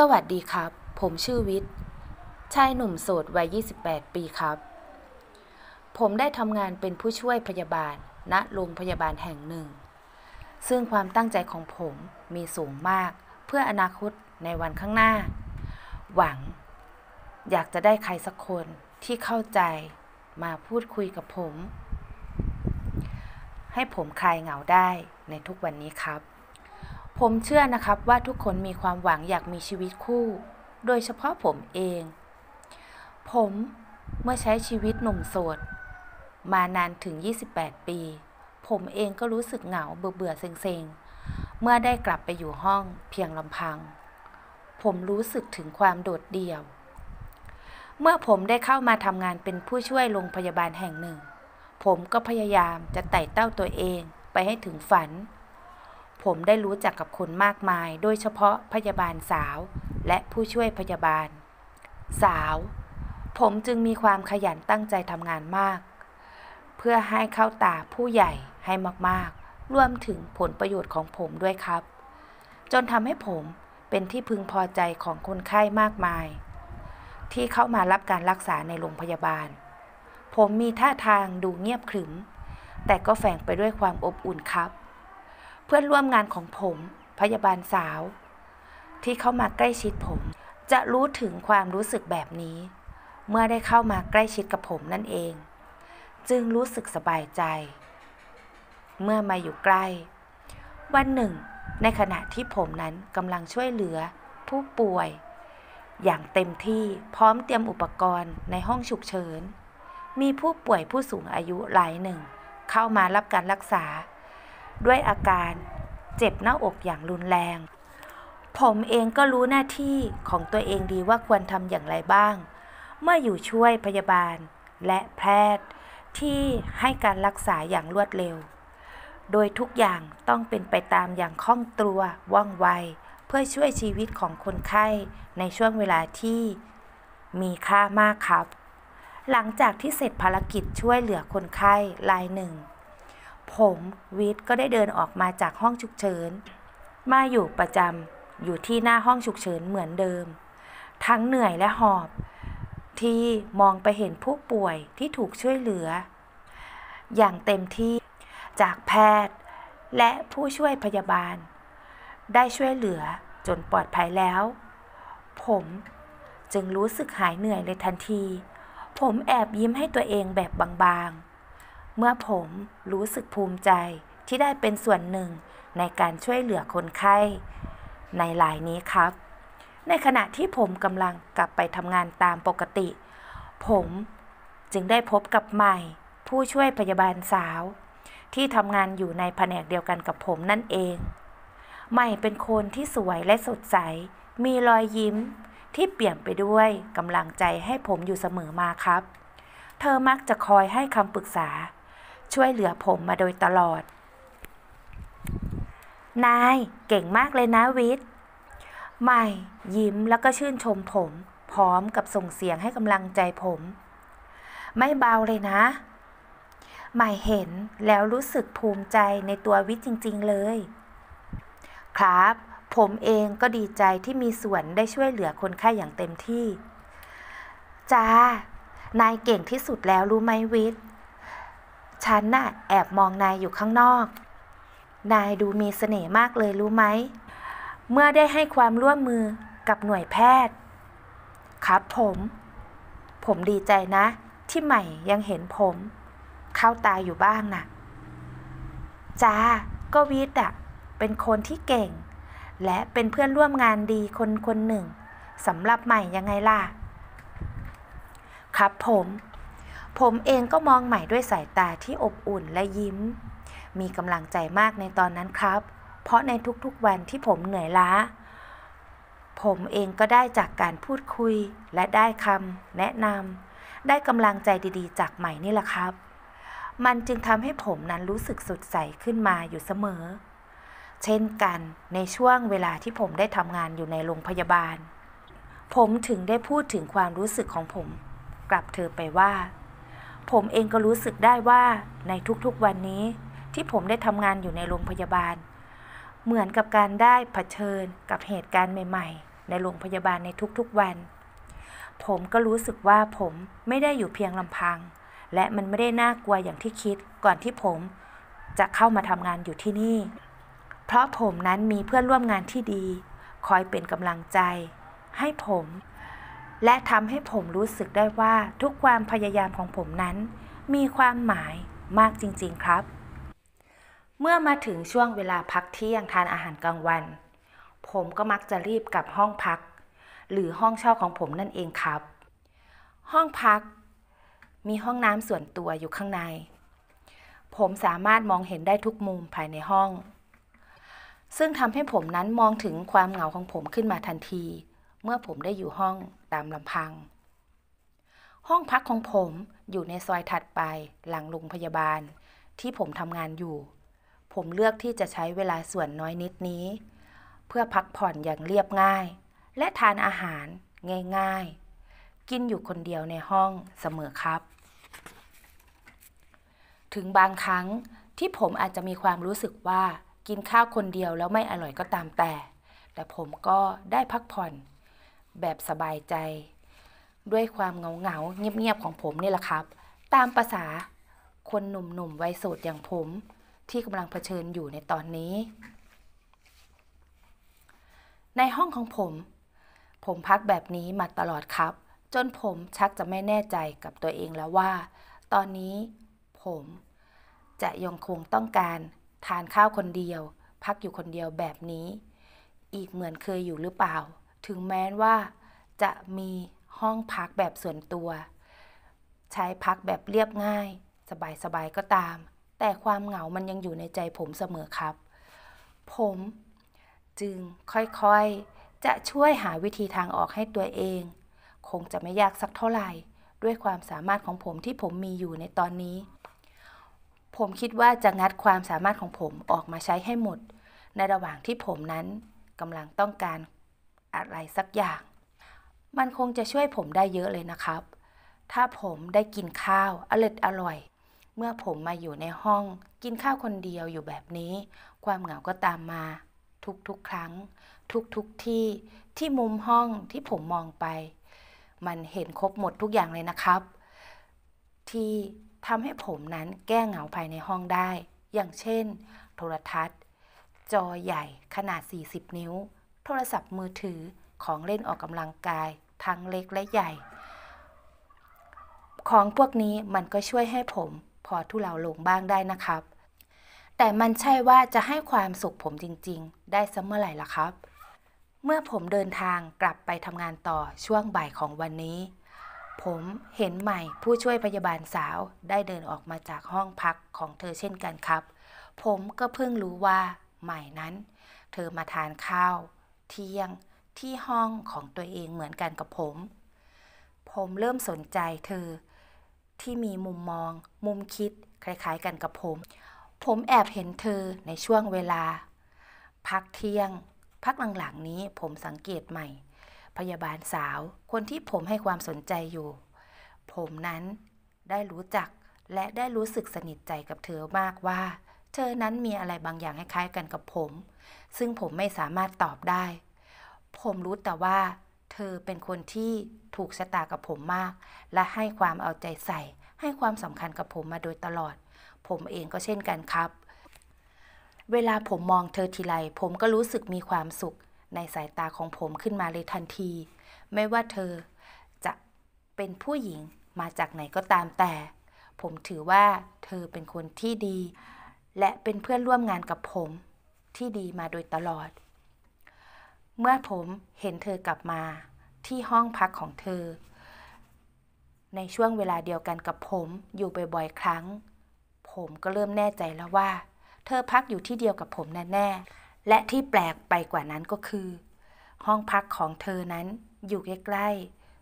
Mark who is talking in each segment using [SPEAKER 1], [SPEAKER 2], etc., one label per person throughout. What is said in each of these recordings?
[SPEAKER 1] สวัสดีครับ ผมชื่อวิทย์ ชายหนุ่มโสด วัย 28 ปีครับ ผมได้ทำงานเป็นผู้ช่วยพยาบาลณโรงพยาบาลแห่งหนึ่ง ซึ่งความตั้งใจของผมมีสูงมากเพื่ออนาคตในวันข้างหน้า หวัง อยากจะได้ใครสักคนที่เข้าใจมาพูดคุยกับผม ให้ผมคลายเหงาได้ในทุกวันนี้ครับผมเชื่อนะครับว่าทุกคนมีความหวังอยากมีชีวิตคู่ โดยเฉพาะผมเอง ผมเมื่อใช้ชีวิตหนุ่มโสด มานานถึง 28 ปี ผมเองก็รู้สึกเหงาเบื่อเบื่อเซ็งงเมื่อได้กลับไปอยู่ห้องเพียงลำพัง ผมรู้สึกถึงความโดดเดี่ยว เมื่อผมได้เข้ามาทำงานเป็นผู้ช่วยโรงพยาบาลแห่งหนึ่ง ผมก็พยายามจะไต่เต้าตัวเองไปให้ถึงฝันผมได้รู้จักกับคนมากมาย โดยเฉพาะพยาบาลสาวและผู้ช่วยพยาบาล สาว ผมจึงมีความขยันตั้งใจทำงานมาก เพื่อให้เข้าตาผู้ใหญ่ให้มาก ๆ รวมถึงผลประโยชน์ของผมด้วยครับ จนทำให้ผมเป็นที่พึงพอใจของคนไข้มากมาย ที่เข้ามารับการรักษาในโรงพยาบาล ผมมีท่าทางดูเงียบขรึมแต่ก็แฝงไปด้วยความอบอุ่นครับเพื่อนร่วมงานของผมพยาบาลสาว ที่เข้ามาใกล้ชิดผมจะรู้ถึงความรู้สึกแบบนี้ เมื่อได้เข้ามาใกล้ชิดกับผมนั่นเอง จึงรู้สึกสบายใจ เมื่อมาอยู่ใกล้ วันหนึ่ง ในขณะที่ผมนั้นกำลังช่วยเหลือ ผู้ป่วย อย่างเต็มที่พร้อมเตรียมอุปกรณ์ในห้องฉุกเฉิน มีผู้ป่วยผู้สูงอายุรายหนึ่ง เข้ามารับการรักษาด้วยอาการเจ็บหน้าอกอย่างรุนแรง ผมเองก็รู้หน้าที่ของตัวเองดีว่าควรทำอย่างไรบ้าง เมื่ออยู่ช่วยพยาบาลและแพทย์ที่ให้การรักษาอย่างรวดเร็ว โดยทุกอย่างต้องเป็นไปตามอย่างคล่องตัวว่องไว เพื่อช่วยชีวิตของคนไข้ในช่วงเวลาที่ มีค่ามากครับ หลังจากที่เสร็จภารกิจช่วยเหลือคนไข้รายหนึ่งผมวิทย์ก็ได้เดินออกมาจากห้องฉุกเฉิน มาอยู่ประจำอยู่ที่หน้าห้องฉุกเฉินเหมือนเดิม ทั้งเหนื่อยและหอบ ที่มองไปเห็นผู้ป่วยที่ถูกช่วยเหลือ อย่างเต็มที่จากแพทย์ และผู้ช่วยพยาบาล ได้ช่วยเหลือจนปลอดภัยแล้ว ผมจึงรู้สึกหายเหนื่อยเลยทันที ผมแอบยิ้มให้ตัวเองแบบบางเมื่อผมรู้สึกภูมิใจที่ได้เป็นส่วนหนึ่งในการช่วยเหลือคนไข้ ในรายนี้ครับ ในขณะที่ผมกำลังกลับไปทำงานตามปกติ ผมจึงได้พบกับใหม่ ผู้ช่วยพยาบาลสาว ที่ทำงานอยู่ในแผนกเดียวกันกับผมนั่นเอง ใหม่เป็นคนที่สวยและสดใส มีรอยยิ้มที่เปลี่ยนไปด้วยกำลังใจให้ผมอยู่เสมอมาครับ เธอมักจะคอยให้คำปรึกษาช่วยเหลือผมมาโดยตลอด นายเก่งมากเลยนะวิทย์ ใหม่ยิ้มแล้วก็ชื่นชมผม พร้อมกับส่งเสียงให้กำลังใจผม ไม่เบาเลยนะ ใหม่เห็นแล้วรู้สึกภูมิใจในตัววิทย์จริง ๆเลย ครับ ผมเองก็ดีใจที่มีส่วนได้ช่วยเหลือคนไข้อย่างเต็มที่จ้า นายเก่งที่สุดแล้วรู้ไหมวิทย์ฉันน่ะแอบมองนายอยู่ข้างนอก นายดูมีเสน่ห์มากเลยรู้ไหม เมื่อได้ให้ความร่วมมือกับหน่วยแพทย์ ครับผม ผมดีใจนะ ที่ใหม่ยังเห็นผม เข้าตาอยู่บ้างนะ่ะจ้าก็วิทย์อ่ะเป็นคนที่เก่ง และเป็นเพื่อนร่วมงานดีคนคนหนึ่งสำหรับใหม่ยังไงล่ะ ครับผมผมเองก็มองใหม่ด้วยสายตาที่อบอุ่นและยิ้ม มีกำลังใจมากในตอนนั้นครับ เพราะในทุกๆ วันที่ผมเหนื่อยล้า ผมเองก็ได้จากการพูดคุยและได้คำแนะนำ ได้กำลังใจดีๆ จากใหม่นี่แหละครับ มันจึงทำให้ผมนั้นรู้สึกสดใสขึ้นมาอยู่เสมอ เช่นกันในช่วงเวลาที่ผมได้ทำงานอยู่ในโรงพยาบาล ผมถึงได้พูดถึงความรู้สึกของผม กลับเธอไปว่าผมเองก็รู้สึกได้ว่าในทุกๆวันนี้ที่ผมได้ทำงานอยู่ในโรงพยาบาล เหมือนกับการได้เผชิญกับเหตุการณ์ใหม่ ๆ ในโรงพยาบาลในทุกๆวัน ผมก็รู้สึกว่าผมไม่ได้อยู่เพียงลำพัง และมันไม่ได้น่ากลัวอย่างที่คิดก่อนที่ผมจะเข้ามาทำงานอยู่ที่นี่ เพราะผมนั้นมีเพื่อนร่วมงานที่ดี คอยเป็นกำลังใจ ให้ผมและทำให้ผมรู้สึกได้ว่าทุกความพยายามของผมนั้น มีความหมายมากจริง ๆครับ เมื่อมาถึงช่วงเวลาพักเที่ยงทานอาหารกลางวัน ผมก็มักจะรีบกลับห้องพัก หรือห้องเช่าของผมนั่นเองครับ ห้องพัก มีห้องน้ำส่วนตัวอยู่ข้างใน ผมสามารถมองเห็นได้ทุกมุมภายในห้อง ซึ่งทำให้ผมนั้นมองถึงความเหงาของผมขึ้นมาทันทีเมื่อผมได้อยู่ห้องตามลำพัง ห้องพักของผมอยู่ในซอยถัดไปหลังโรงพยาบาล ที่ผมทำงานอยู่ ผมเลือกที่จะใช้เวลาส่วนน้อยนิดนี้ เพื่อพักผ่อนอย่างเรียบง่าย และทานอาหารง่ายๆ กินอยู่คนเดียวในห้องเสมอครับ ถึงบางครั้งที่ผมอาจจะมีความรู้สึกว่ากินข้าวคนเดียวแล้วไม่อร่อยก็ตามแต่ แต่ผมก็ได้พักผ่อนแบบสบายใจ ด้วยความเงาเงาเงียบเงียบของผมนี่แหละครับ ตามภาษาคนหนุ่มหนุ่มวัยโสด อย่างผมที่กำลังเผชิญอยู่ในตอนนี้ ในห้องของผม ผมพักแบบนี้ มา ตลอดครับ จนผมชักจะไม่แน่ใจกับตัวเองแล้วว่า ตอนนี้ผมจะยังคง ต้องการทานข้าวคนเดียว พักอยู่คนเดียวแบบนี้ อีกเหมือนเคยอยู่หรือเปล่าถึงแม้ว่าจะมีห้องพักแบบส่วนตัว ใช้พักแบบเรียบง่าย สบายๆก็ตาม แต่ความเหงามันยังอยู่ในใจผมเสมอครับ ผมจึงค่อยๆจะช่วยหาวิธีทางออกให้ตัวเอง คงจะไม่ยากสักเท่าไหร่ด้วยความสามารถของผมที่ผมมีอยู่ในตอนนี้ ผมคิดว่าจะงัดความสามารถของผมออกมาใช้ให้หมด ในระหว่างที่ผมนั้นกำลังต้องการอะไรสักอย่าง มันคงจะช่วยผมได้เยอะเลยนะครับ ถ้าผมได้กินข้าวอร่อยอร่อย เมื่อผมมาอยู่ในห้อง กินข้าวคนเดียวอยู่แบบนี้ ความเหงาก็ตามมา ทุก ๆ ครั้ง ทุก ๆทที่ที่มุมห้องที่ผมมองไป มันเห็นครบหมดทุกอย่างเลยนะครับ ที่ทำให้ผมนั้นแก้เหงาภายในห้องได้ อย่างเช่น โทรทัศน์ จอใหญ่ขนาด 40 นิ้วโทรศัพท์มือถือของเล่นออกกำลังกายทั้งเล็กและใหญ่ ของพวกนี้มันก็ช่วยให้ผมพอทุเลาลงบ้างได้นะครับ แต่มันใช่ว่าจะให้ความสุขผมจริงๆ ได้สักเมื่อไหร่ล่ะครับ เมื่อผมเดินทางกลับไปทำงานต่อช่วงบ่ายของวันนี้ ผมเห็นใหม่ผู้ช่วยพยาบาลสาวได้เดินออกมาจากห้องพักของเธอเช่นกันครับ ผมก็เพิ่งรู้ว่า ใหม่นั้น เธอมาทานข้าวเที่ยงที่ห้องของตัวเองเหมือนกันกับผม ผมเริ่มสนใจเธอ ที่มีมุมมอง มุมคิด คล้ายๆกันกับผม ผมแอบเห็นเธอในช่วงเวลา พักเที่ยง พักหลังๆ นี้ผมสังเกตใหม่ พยาบาลสาวคนที่ผมให้ความสนใจอยู่ ผมนั้นได้รู้จักและได้รู้สึกสนิทใจกับเธอมากว่า เธอนั้นมีอะไรบางอย่างคล้ายๆกันกับผมซึ่งผมไม่สามารถตอบได้ ผมรู้แต่ว่า เธอเป็นคนที่ถูกชะตากับผมมาก และให้ความเอาใจใส่ให้ความสำคัญกับผมมาโดยตลอด ผมเองก็เช่นกันครับ เวลาผมมองเธอทีไรผมก็รู้สึกมีความสุขในสายตาของผมขึ้นมาเลยทันที ไม่ว่าเธอจะเป็นผู้หญิงมาจากไหนก็ตามแต่ ผมถือว่าเธอเป็นคนที่ดี และเป็นเพื่อนร่วมงานกับผมที่ดีมาโดยตลอด เมื่อผมเห็นเธอกลับมา ที่ห้องพักของเธอ ในช่วงเวลาเดียวกันกับผมอยู่บ่อยๆครั้ง ผมก็เริ่มแน่ใจแล้วว่า เธอพักอยู่ที่เดียวกับผมแน่ๆ และที่แปลกไปกว่านั้นก็คือ ห้องพักของเธอนั้นอยู่ใกล้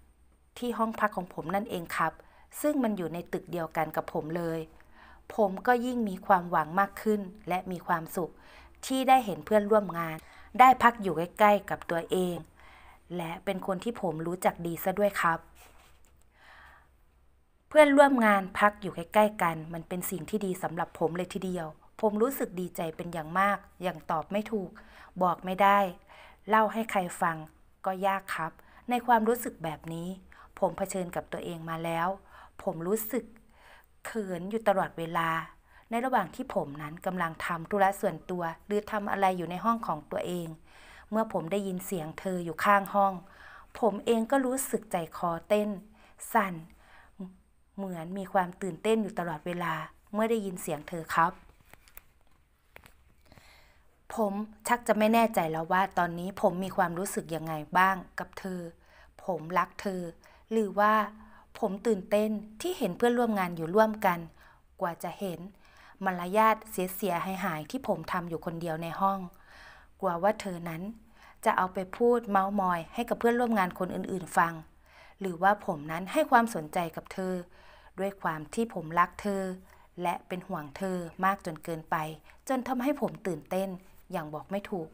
[SPEAKER 1] ๆที่ห้องพักของผมนั่นเองครับ ซึ่งมันอยู่ในตึกเดียวกันกับผมเลย ผมก็ยิ่งมีความหวังมากขึ้นและมีความสุขที่ได้เห็นเพื่อนร่วมงานได้พักอยู่ใกล้ๆ กับตัวเอง และเป็นคนที่ผมรู้จักดีซะด้วยครับ เพื่อนร่วมงานพักอยู่ใกล้ๆ กัน มันเป็นสิ่งที่ดีสำหรับผมเลยทีเดียว ผมรู้สึกดีใจเป็นอย่างมากอย่างตอบไม่ถูก บอกไม่ได้ เล่าให้ใครฟังก็ยากครับ ในความรู้สึกแบบนี้ ผมเผชิญกับตัวเองมาแล้ว ผมรู้สึก เขินอยู่ตลอดเวลาในระหว่างที่ผมนั้นกำลังทำธุระส่วนตัวหรือทำอะไรอยู่ในห้องของตัวเอง เมื่อผมได้ยินเสียงเธออยู่ข้างห้อง ผมเองก็รู้สึกใจคอเต้น สั่นเหมือนมีความตื่นเต้นอยู่ตลอดเวลาเมื่อได้ยินเสียงเธอครับ ผมชักจะไม่แน่ใจแล้วว่า ตอนนี้ผมมีความรู้สึกยังไงบ้างกับเธอ ผมรักเธอ หรือว่า ผมตื่นเต้นที่เห็นเพื่อนร่วมงานอยู่ร่วมกัน กว่าจะเห็นมารยาทเสียๆหายหายที่ผมทำอยู่คนเดียวในห้องกลัวว่าเธอนั้นจะเอาไปพูดเมาส์มอยให้กับเพื่อนร่วมงานคนอื่นๆฟัง หรือว่าผมนั้นให้ความสนใจกับเธอ ด้วยความที่ผมรักเธอ และเป็นห่วงเธอมากจนเกินไป จนทำให้ผมตื่นเต้นอย่างบอกไม่ถูก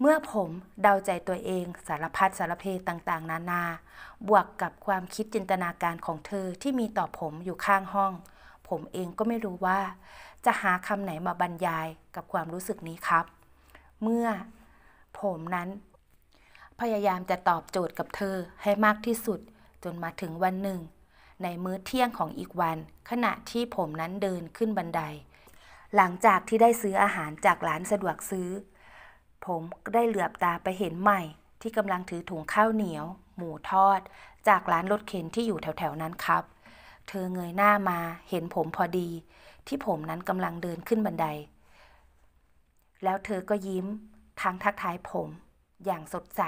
[SPEAKER 1] เมื่อผมเดาใจตัวเองสารพัดสารเพต่าง ๆ นานา บวกกับความคิดจินตนาการของเธอที่มีต่อผมอยู่ข้างห้องผมเองก็ไม่รู้ว่าจะหาคำไหนมาบรรยายกับความรู้สึกนี้ครับ เมื่อผมนั้น พยายามจะตอบโจทย์กับเธอให้มากที่สุดจนมาถึงวันหนึ่ง ในมื้อเที่ยงของอีกวันขณะที่ผมนั้นเดินขึ้นบันได หลังจากที่ได้ซื้ออาหารจากร้านสะดวกซื้อ ผมได้เหลือบตาไปเห็นใหม่ ที่กำลังถือถุงข้าวเหนียว หมูทอด จากร้านรถเข็นที่อยู่แถวๆนั้นครับเธอเงยหน้ามาเห็นผมพอดี ที่ผมนั้นกำลังเดินขึ้นบันได แล้วเธอก็ยิ้มทั้งทักทายผม อย่างสดใส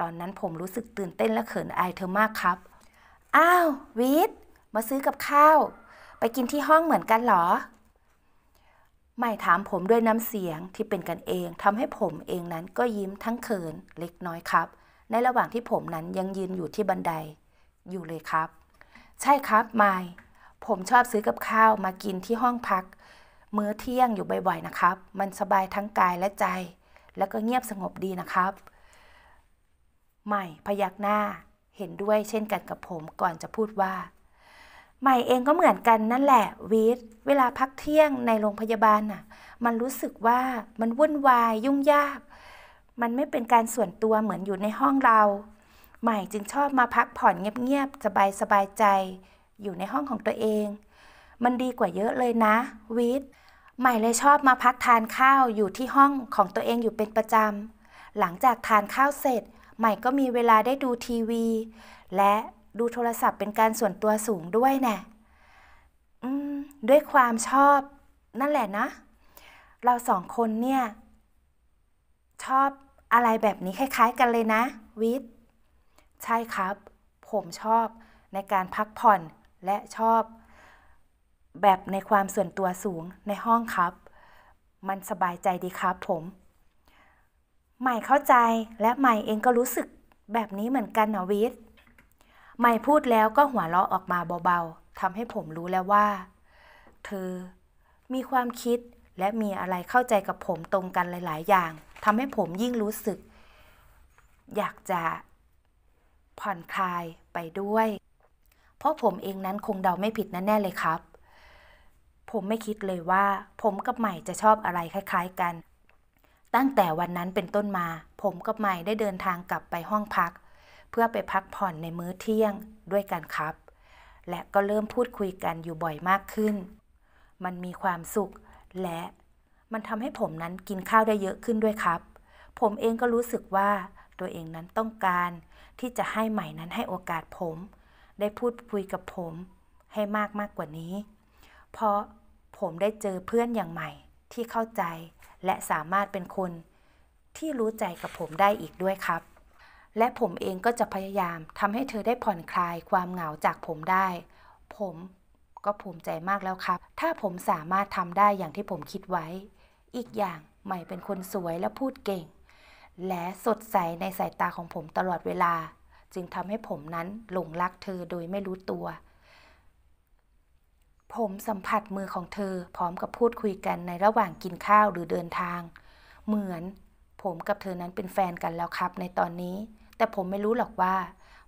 [SPEAKER 1] ตอนนั้นผมรู้สึกตื่นเต้นและเขินอายเธอมากครับอ้าววิทมาซื้อกับข้าว ไปกินที่ห้องเหมือนกันหรอไม่ถามผมด้วยน้ำเสียงที่เป็นกันเองทำให้ผมเองนั้นก็ยิ้มทั้งเขินเล็กน้อยครับ ในระหว่างที่ผมนั้นยังยืนอยู่ที่บันได อยู่เลยครับใช่ครับไม่ ผมชอบซื้อกับข้าวมากินที่ห้องพัก มื้อเที่ยงอยู่บ่อยๆนะครับ มันสบายทั้งกายและใจ แล้วก็เงียบสงบดีนะครับ ใหม่พยักหน้าเห็นด้วยเช่นกันกับผมก่อนจะพูดว่า ใหม่เองก็เหมือนกันนั่นแหละวีทเวลาพักเที่ยงในโรงพยาบาลน่ะมันรู้สึกว่ามันวุ่นวาย ยุ่งยาก มันไม่เป็นการส่วนตัวเหมือนอยู่ในห้องเราใหม่จึงชอบมาพักผ่อนเงียบๆสบายสบายใจอยู่ในห้องของตัวเอง มันดีกว่าเยอะเลยนะวิทย์ใหม่เลยชอบมาพักทานข้าวอยู่ที่ห้องของตัวเองอยู่เป็นประจำหลังจากทานข้าวเสร็จ ใหม่ก็มีเวลาได้ดูทีวี และดูโทรศัพท์เป็นการส่วนตัวสูงด้วยนะ่ะด้วยความชอบ นั่นแหละนะ เราสองคนเนี่ย ชอบอะไรแบบนี้คล้าย ๆกันเลยนะวิทย์ใช่ครับ ผมชอบในการพักผ่อนและชอบ แบบในความส่วนตัวสูงในห้องครับ มันสบายใจดีครับผม ใหม่เข้าใจและใหม่เองก็รู้สึกแบบนี้เหมือนกันนะวิทย์ ใหม่พูดแล้วก็หัวเราะออกมาเบา ๆ ทำให้ผมรู้แล้วว่าเธอ มีความคิดและมีอะไรเข้าใจกับผมตรงกันหลาย ๆ อย่างทำให้ผมยิ่งรู้สึก อยากจะผ่อนคลายไปด้วย เพราะผมเองนั้นคงเดาไม่ผิดแน่เลยครับ ผมไม่คิดเลยว่า ผมกับใหม่จะชอบอะไรคล้ายๆกัน ตั้งแต่วันนั้นเป็นต้นมา ผมกับใหม่ได้เดินทางกลับไปห้องพัก เพื่อไปพักผ่อนในมื้อเที่ยงด้วยกันครับ และก็เริ่มพูดคุยกันอยู่บ่อยมากขึ้น มันมีความสุขและมันทำให้ผมนั้นกินข้าวได้เยอะขึ้นด้วยครับ ผมเองก็รู้สึกว่าตัวเองนั้นต้องการที่จะให้ใหม่นั้นให้โอกาสผม ได้พูดคุยกับผมให้มากมากกว่านี้ เพราะผมได้เจอเพื่อนอย่างใหม่ที่เข้าใจและสามารถเป็นคนที่รู้ใจกับผมได้อีกด้วยครับ และผมเองก็จะพยายามทำให้เธอได้ผ่อนคลายความเหงาจากผมได้ ผมก็ภูมิใจมากแล้วครับ ถ้าผมสามารถทำได้อย่างที่ผมคิดไว้ อีกอย่างใหม่เป็นคนสวยและพูดเก่งและสดใสในสายตาของผมตลอดเวลา จึงทำให้ผมนั้นหลงรักเธอโดยไม่รู้ตัว ผมสัมผัสมือของเธอ พร้อมกับพูดคุยกันในระหว่างกินข้าวหรือเดินทาง เหมือนผมกับเธอนั้นเป็นแฟนกันแล้วครับในตอนนี้ แต่ผมไม่รู้หรอกว่า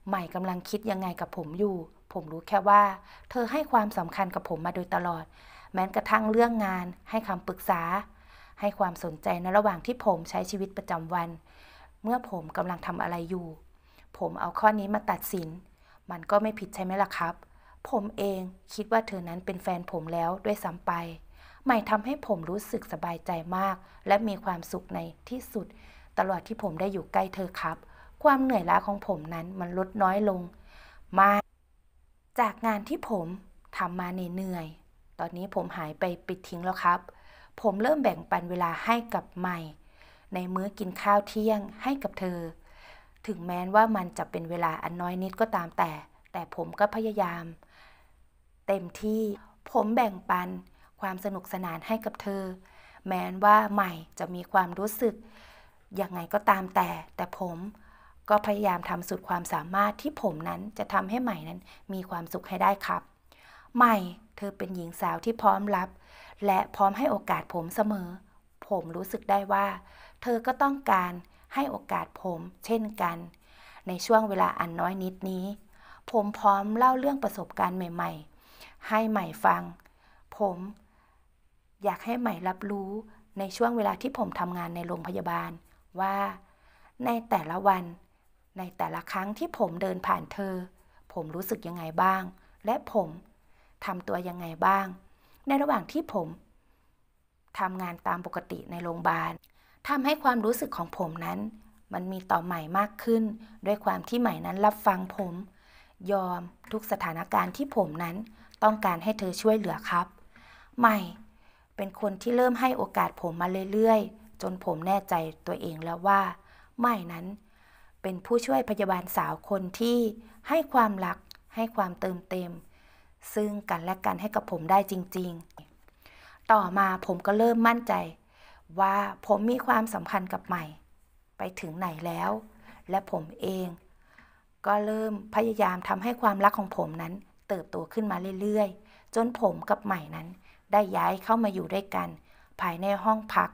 [SPEAKER 1] ใหม่กำลังคิดยังไงกับผมอยู่ ผมรู้แค่ว่า เธอให้ความสำคัญกับผมมาโดยตลอด แม้กระทั่งเรื่องงาน ให้คำปรึกษาให้ความสนใจในระหว่างที่ผมใช้ชีวิตประจำวัน เมื่อผมกำลังทำอะไรอยู่ ผมเอาข้อนี้มาตัดสิน มันก็ไม่ผิดใช่ไหมล่ะครับ ผมเองคิดว่าเธอนั้นเป็นแฟนผมแล้วด้วยซ้ำไปใหม่ทำให้ผมรู้สึกสบายใจมาก และมีความสุขในที่สุด ตลอดที่ผมได้อยู่ใกล้เธอครับ ความเหนื่อยล้าของผมนั้นมันลดน้อยลงมาจากงานที่ผมทำมาเหนื่อย ตอนนี้ผมหายไปปิดทิ้งแล้วครับผมเริ่มแบ่งปันเวลาให้กับใหม่ ในมื้อกินข้าวเที่ยงให้กับเธอ ถึงแม้ว่ามันจะเป็นเวลาอันน้อยนิดก็ตามแต่ แต่ผมก็พยายาม เต็มที่ ผมแบ่งปันความสนุกสนานให้กับเธอ แม้นว่าใหม่จะมีความรู้สึกยังไงก็ตามแต่แต่ผมก็พยายามทำสุดความสามารถที่ผมนั้นจะทำให้ใหม่นั้นมีความสุขให้ได้ครับไม่ เธอเป็นหญิงสาวที่พร้อมรับ และพร้อมให้โอกาสผมเสมอ ผมรู้สึกได้ว่า เธอก็ต้องการให้โอกาสผมเช่นกัน ในช่วงเวลาอันน้อยนิดนี้ ผมพร้อมเล่าเรื่องประสบการณ์ใหม่ ๆ ให้ใหม่ฟัง ผม อยากให้ใหม่รับรู้ในช่วงเวลาที่ผมทำงานในโรงพยาบาล ว่า ในแต่ละวัน ในแต่ละครั้งที่ผมเดินผ่านเธอ ผมรู้สึกยังไงบ้าง และผมทำตัวยังไงบ้าง ในระหว่างที่ผมทำงานตามปกติในโรงพยาบาลทำให้ความรู้สึกของผมนั้น มันมีต่อใหม่มากขึ้น ด้วยความที่ใหม่นั้นรับฟังผม ยอมทุกสถานการณ์ที่ผมนั้นต้องการให้เธอช่วยเหลือครับ ใหม่เป็นคนที่เริ่มให้โอกาสผมมาเรื่อยๆ จนผมแน่ใจตัวเองแล้วว่า ใหม่นั้น เป็นผู้ช่วยพยาบาลสาวคนที่ให้ความรักให้ความเติมเต็มซึ่งกันและกันให้กับผมได้จริงๆ ต่อมาผมก็เริ่มมั่นใจ ว่าผมมีความสัมพันธ์กับใหม่ ไปถึงไหนแล้ว และผมเอง ก็เริ่มพยายามทำให้ความรักของผมนั้น เติบโตขึ้นมาเรื่อยๆ จนผมกับใหม่นั้น ได้ย้ายเข้ามาอยู่ด้วยกัน ภายในห้องพัก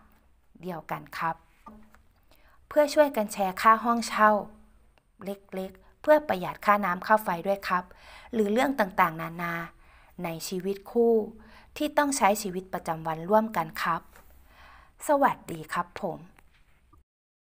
[SPEAKER 1] เดียวกันครับ เพื่อช่วยกันแชร์ค่าห้องเช่า เล็กๆพื่อประหยัดค่าน้ำค่าไฟด้วยครับ หรือเรื่องต่างๆ นานา ในชีวิตคู่ ที่ต้องใช้ชีวิตประจำวันร่วมกันครับ สวัสดีครับผม